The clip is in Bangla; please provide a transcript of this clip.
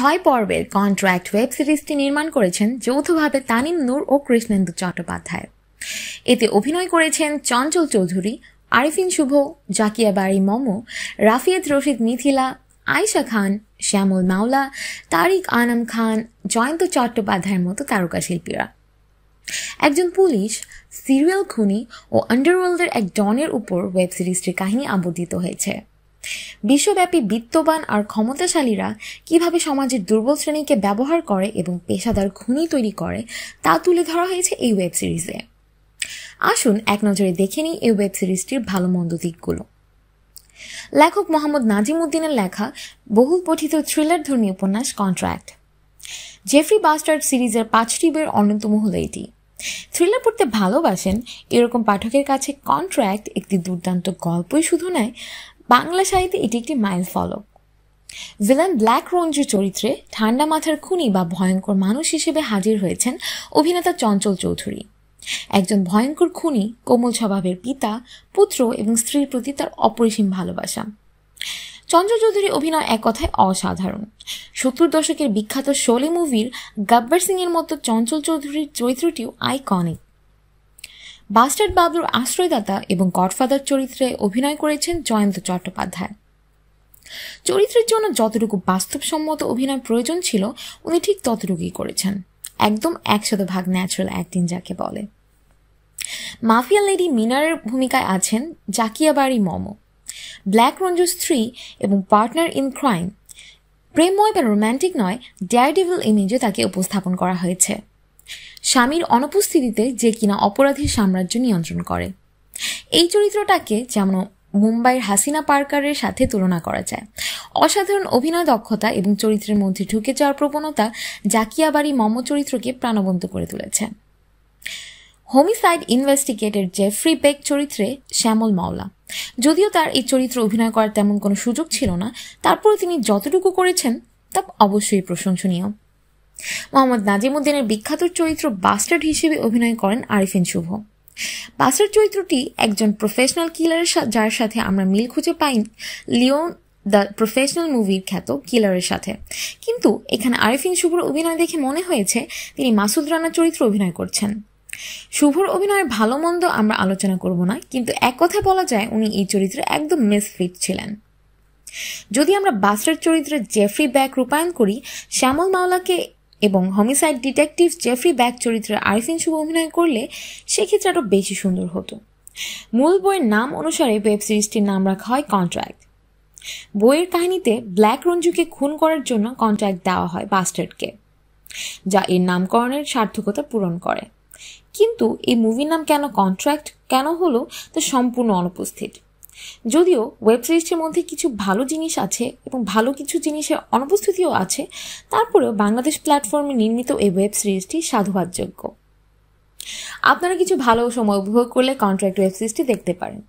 ছয় পর্বের কন্ট্রাক্ট ওয়েব সিরিজটি নির্মাণ করেছেন যৌথভাবে তানিম নূর ও কৃষ্ণেন্দু চট্টোপাধ্যায় এতে অভিনয় করেছেন চঞ্চল চৌধুরী আরিফিন শুভ জাকিয়া বাড়ি মমো রাফিয়াত রশিদ মিথিলা আয়শা খান শ্যামল মাওলা তারিক আনাম খান জয়ন্ত চট্টোপাধ্যায়ের মতো তারকা শিল্পীরা একজন পুলিশ সিরিয়াল খুনি ও আন্ডারওয়ার্ল্ডের এক ডনের উপর ওয়েব সিরিজটির কাহিনী আবর্তিত হয়েছে বিশ্বব্যাপী বিত্তবান আর ক্ষমতাশালীরা কিভাবে সমাজের দুর্বল শ্রেণীকে ব্যবহার করে এবং পেশাদার খুনি তৈরি করে তা তুলে ধরা হয়েছে এই ওয়েব সিরিজে আসুন এক নজরে দেখে নিই এই ওয়েব সিরিজটির ভালো মন্দ দিকগুলো লেখক মোহাম্মদ নাজিম উদ্দিনের লেখা বহুল পঠিত থ্রিলার ধর্মী উপন্যাস কন্ট্রাক্ট জেফরি বাস্টার্ড সিরিজের পাঁচটি বের অন্যতম হল এটি থ্রিলার পড়তে ভালোবাসেন এরকম পাঠকের কাছে কন্ট্রাক্ট একটি দুর্দান্ত গল্পই শুধু নয় বাংলা সাহিত্যে এটি একটি মাইল ফলক ভিলেন ব্ল্যাক রঞ্জু চরিত্রে ঠান্ডা মাথার খুনি বা ভয়ঙ্কর মানুষ হিসেবে হাজির হয়েছেন অভিনেতা চঞ্চল চৌধুরী একজন ভয়ঙ্কর খুনি কোমল স্বভাবের পিতা পুত্র এবং স্ত্রীর প্রতি তার অপরিসীম ভালোবাসা চঞ্চল চৌধুরী অভিনয় এক কথায় অসাধারণ সত্তর দশকের বিখ্যাত শোলে মুভির গাব্বার সিং এর মতো চঞ্চল চৌধুরীর চরিত্রটিও আইকনিক বাস্টার্ড বাবলুর আশ্রয়দাতা এবং গডফাদার চরিত্রে অভিনয় করেছেন জয়ন্ত চট্টোপাধ্যায় চরিত্রের জন্য যতটুকু বাস্তবসম্মত অভিনয় প্রয়োজন ছিল উনি ঠিক ততটুকুই করেছেন একদম একশত ভাগ ন্যাচারাল অ্যাক্টিং যাকে বলে মাফিয়া লেডি মিনারের ভূমিকায় আছেন জাকিয়াবাড়ি মম ব্ল্যাক রঞ্জু স্ত্রী এবং পার্টনার ইন ক্রাইম প্রেমময় বা রোম্যান্টিক নয় ডেয়ার ডেভিল ইমেজে তাকে উপস্থাপন করা হয়েছে স্বামীর অনুপস্থিতিতে যে কিনা অপরাধীর সাম্রাজ্য নিয়ন্ত্রণ করে এই চরিত্রটাকে যেমন মুম্বাইয়ের হাসিনা পার্কারের সাথে তুলনা করা যায় অসাধারণ অভিনয় দক্ষতা এবং চরিত্রের মধ্যে ঢুকে যাওয়ার প্রবণতা জাকিয়াবাড়ি মম চরিত্রকে প্রাণবন্ত করে তুলেছে হোমিসাইড ইনভেস্টিগেটের জেফ্রি বেক চরিত্রে শ্যামল মাওলা যদিও তার এই চরিত্র অভিনয় করার তেমন কোনো সুযোগ ছিল না তারপরে তিনি যতটুকু করেছেন তা অবশ্যই প্রশংসনীয় মোহাম্মদ নাজিমুদ্দিনের বিখ্যাত চরিত্র বাস্টার্ড হিসেবে অভিনয় করেন আরিফিন শুভ বাস্টার চরিত্রটি একজন প্রফেশনাল কিলারের যার সাথে আমরা মিল খুঁজে পাই লিওন দ্য প্রফেশনাল মুভির খ্যাত কিলারের সাথে কিন্তু এখানে আরিফিন শুভর অভিনয় দেখে মনে হয়েছে তিনি মাসুদ রানা চরিত্র অভিনয় করছেন শুভর অভিনয়ের ভালো মন্দ আমরা আলোচনা করব না কিন্তু এক কথা বলা যায় উনি এই চরিত্রে একদম মিসফিট ছিলেন যদি আমরা বাস্টার চরিত্রে জেফ্রি ব্যাক রূপায়ণ করি শ্যামল মাওলাকে এবং হমিসাইড ডিটেকটিভ জেফরি ব্যাক চরিত্রে আরিফিন শুভ অভিনয় করলে সেক্ষেত্রে আরও বেশি সুন্দর হতো মূল বইয়ের নাম অনুসারে ওয়েব সিরিজটির নাম রাখা হয় কন্ট্রাক্ট বইয়ের কাহিনীতে ব্ল্যাক রঞ্জুকে খুন করার জন্য কন্ট্রাক্ট দেওয়া হয় বাস্টার্ডকে যা এর নামকরণের সার্থকতা পূরণ করে কিন্তু এই মুভির নাম কেন কন্ট্রাক্ট কেন হলো তা সম্পূর্ণ অনুপস্থিত যদিও ওয়েব সিরিজটির মধ্যে কিছু ভালো জিনিস আছে এবং ভালো কিছু জিনিসের অনুপস্থিতিও আছে তারপরেও বাংলাদেশ প্ল্যাটফর্মে নির্মিত এই ওয়েব সিরিজটি সাধুবাদযোগ্য আপনারা কিছু ভালো সময় উপভোগ করলে কন্ট্রাক্ট ওয়েব সিরিজটি দেখতে পারেন